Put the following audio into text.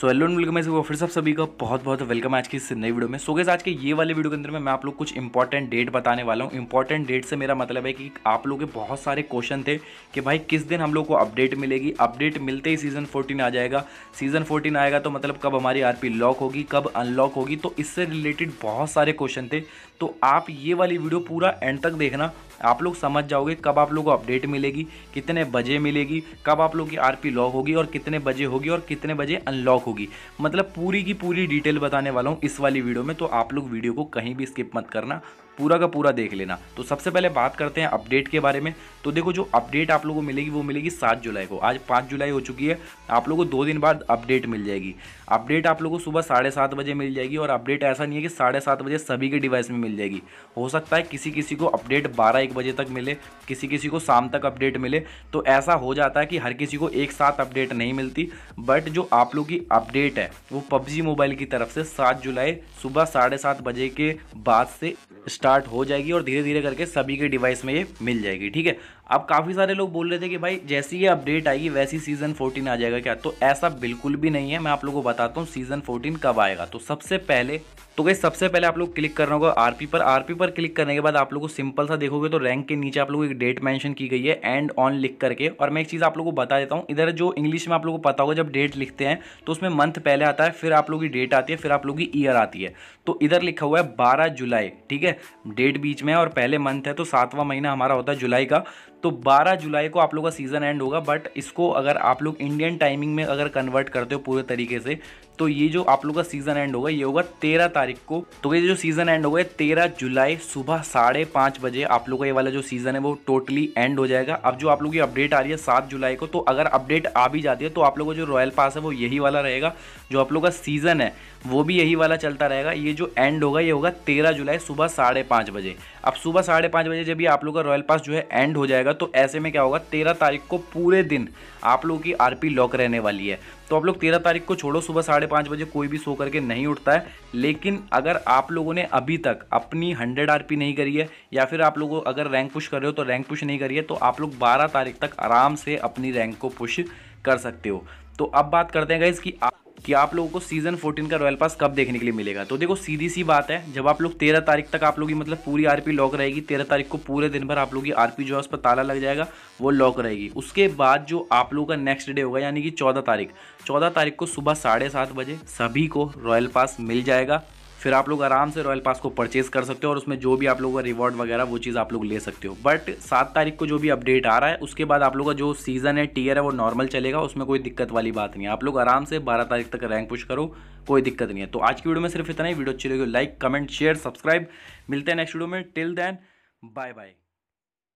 so hello and welcome ऐसे फिर सब सभी का बहुत बहुत वेलकम आज की इस नई वीडियो में सो गैस आज के ये वाले वीडियो के अंदर में मैं आप लोग कुछ इंपॉर्टेंट डेट बताने वाला हूँ इंपॉर्टेंट डेट से मेरा मतलब है कि आप लोग के बहुत सारे क्वेश्चन थे कि भाई किस दिन हम लोग को अपडेट मिलेगी अपडेट मिलते ही सीज़न फोर्टीन आ जाएगा सीज़न फोर्टीन आएगा तो मतलब कब हमारी आर लॉक होगी कब अनलॉक होगी तो इससे रिलेटेड बहुत सारे क्वेश्चन थे तो आप ये वाली वीडियो पूरा एंड तक देखना आप लोग समझ जाओगे कब आप लोग को अपडेट मिलेगी कितने बजे मिलेगी कब आप लोग की आर लॉक होगी और कितने बजे होगी और कितने बजे अनलॉक होगी मतलब पूरी की पूरी डिटेल बताने वाला हूँ इस वाली वीडियो में तो आप लोग वीडियो को कहीं भी स्किप मत करना पूरा का पूरा देख लेना तो सबसे पहले बात करते हैं अपडेट के बारे में तो देखो जो अपडेट आप लोगों को मिलेगी वो मिलेगी सात जुलाई को आज पाँच जुलाई हो चुकी है आप लोगों को दो दिन बाद अपडेट मिल जाएगी अपडेट आप लोगों को सुबह साढ़े सात बजे मिल जाएगी और अपडेट ऐसा नहीं है कि साढ़े सात बजे सभी के डिवाइस में मिल जाएगी हो सकता है किसी किसी को अपडेट बारह एक बजे तक मिले किसी किसी को शाम तक अपडेट मिले तो ऐसा हो जाता है कि हर किसी को एक साथ अपडेट नहीं मिलती बट जो आप लोग की अपडेट है वो पबजी मोबाइल की तरफ से सात जुलाई सुबह साढ़े सात बजे के बाद से स्टार्ट स्टार्ट हो जाएगी और धीरे धीरे करके सभी के डिवाइस में ये मिल जाएगी ठीक है अब काफ़ी सारे लोग बोल रहे थे कि भाई जैसी ये अपडेट आएगी वैसी सीज़न 14 आ जाएगा क्या तो ऐसा बिल्कुल भी नहीं है मैं आप लोगों को बताता हूँ सीज़न 14 कब आएगा तो सबसे पहले तो गई सबसे पहले आप लोग क्लिक करना होगा आरपी पर आरपी पर क्लिक करने के बाद आप लोग को सिंपल सा देखोगे तो रैंक के नीचे आप लोग एक डेट मैंशन की गई है एंड ऑन लिख करके और मैं एक चीज़ आप लोग को बता देता हूँ इधर जो इंग्लिश में आप लोग को पता होगा जब डेट लिखते हैं तो उसमें मंथ पहले आता है फिर आप लोग की डेट आती है फिर आप लोग की ईयर आती है तो इधर लिखा हुआ है बारह जुलाई ठीक है डेट बीच में है और पहले मंथ है तो सातवां महीना हमारा होता है जुलाई का तो 12 जुलाई को आप लोग का सीज़न एंड होगा बट इसको अगर आप लोग इंडियन टाइमिंग में अगर कन्वर्ट करते हो पूरे तरीके से तो ये जो आप लोग का सीज़न एंड होगा ये होगा तेरह तारीख को तो ये जो सीज़न एंड होगा तेरह जुलाई सुबह साढ़े पाँच बजे आप लोग का ये वाला जो सीज़न है वो टोटली एंड हो जाएगा अब जो आप लोग की अपडेट आ रही है सात जुलाई को तो अगर अपडेट आ भी जाती है तो आप लोग का जो रॉयल पास है वो यही वाला रहेगा जो आप लोग का सीज़न है वो भी यही वाला चलता रहेगा ये जो एंड होगा ये होगा तेरह जुलाई सुबह साढ़े बजे अब सुबह साढ़े बजे जब भी आप लोग का रॉयल पास जो है एंड हो जाएगा जाएगा तो ऐसे में क्या होगा तेरह तारीख को पूरे दिन आप लोगों की आरपी लॉक रहने वाली है तो आप लोग तेरह तारीख को छोड़ो सुबह साढ़े पाँच बजे कोई भी सो करके नहीं उठता है लेकिन अगर आप लोगों ने अभी तक अपनी हंड्रेड आरपी नहीं करी है या फिर आप लोगों अगर रैंक पुश कर रहे हो तो रैंक पुश नहीं करी है तो आप लोग बारह तारीख तक आराम से अपनी रैंक को पुश कर सकते हो तो अब बात करते हैं गाइज कि आप कि आप लोगों को सीजन 14 का रॉयल पास कब देखने के लिए मिलेगा तो देखो सीधी सी बात है जब आप लोग तेरह तारीख तक आप लोग की मतलब पूरी आरपी लॉक रहेगी तेरह तारीख को पूरे दिन भर आप लोग की आरपी जो है उस पर ताला लग जाएगा वो लॉक रहेगी उसके बाद जो आप लोगों का नेक्स्ट डे होगा यानी कि चौदह तारीख चौदह तारीख को सुबह साढ़े बजे सभी को रॉयल पास मिल जाएगा फिर आप लोग आराम से रॉयल पास को परचेज कर सकते हो और उसमें जो भी आप लोगों का रिवॉर्ड वगैरह वो चीज़ आप लोग ले सकते हो बट सात तारीख को जो भी अपडेट आ रहा है उसके बाद आप लोगों का जो सीज़न है टीयर है वो नॉर्मल चलेगा उसमें कोई दिक्कत वाली बात नहीं है आप लोग आराम से बारह तारीख तक रैंक पुश करो कोई दिक्कत नहीं है तो आज की वीडियो में सिर्फ इतना ही वीडियो अच्छी लगी लाइक कमेंट शेयर सब्सक्राइब मिलते हैं नेक्स्ट वीडियो में टिल देन बाय बाय